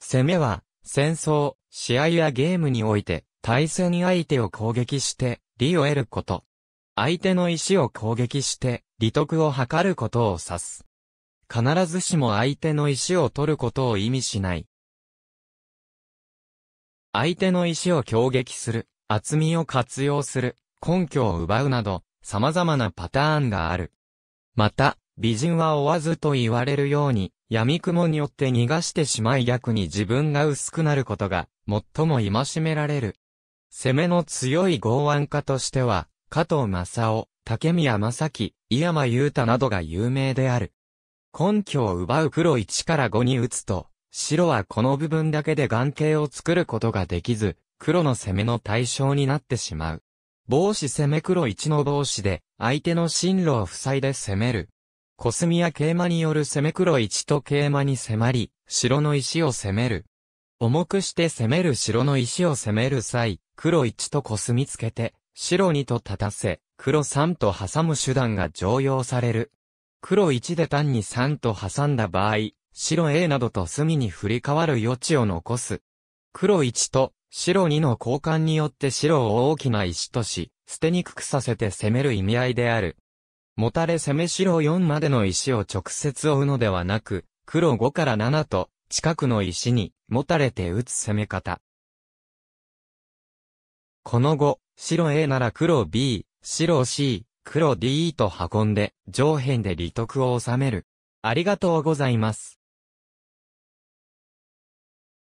攻めは、戦争、試合やゲームにおいて、対戦相手を攻撃して、利を得ること。相手の石を攻撃して、利得を図ることを指す。必ずしも相手の石を取ることを意味しない。相手の石を攻撃する、厚みを活用する、根拠を奪うなど、様々なパターンがある。また、美人は追わずと言われるように、闇雲によって逃がしてしまい逆に自分が薄くなることが、最も戒められる。攻めの強い剛腕家としては、加藤正夫、竹宮正樹、井山雄太などが有名である。根拠を奪う黒1から5に打つと、白はこの部分だけで眼形を作ることができず、黒の攻めの対象になってしまう。帽子攻め黒1の帽子で、相手の進路を塞いで攻める。コスミや桂馬による攻め黒一と桂馬に迫り、白の石を攻める。重くして攻める白の石を攻める際、黒一とコスミつけて、白2と立たせ、黒3と挟む手段が常用される。黒1で単に3と挟んだ場合、白 A などと隅に振り替わる余地を残す。黒1と白2の交換によって白を大きな石とし、捨てにくくさせて攻める意味合いである。もたれ攻め白4までの石を直接追うのではなく、黒5から7と、近くの石に、もたれて打つ攻め方。この後、白 A なら黒 B、白 C、黒 D と運んで、上辺で利得を収める。ありがとうございます。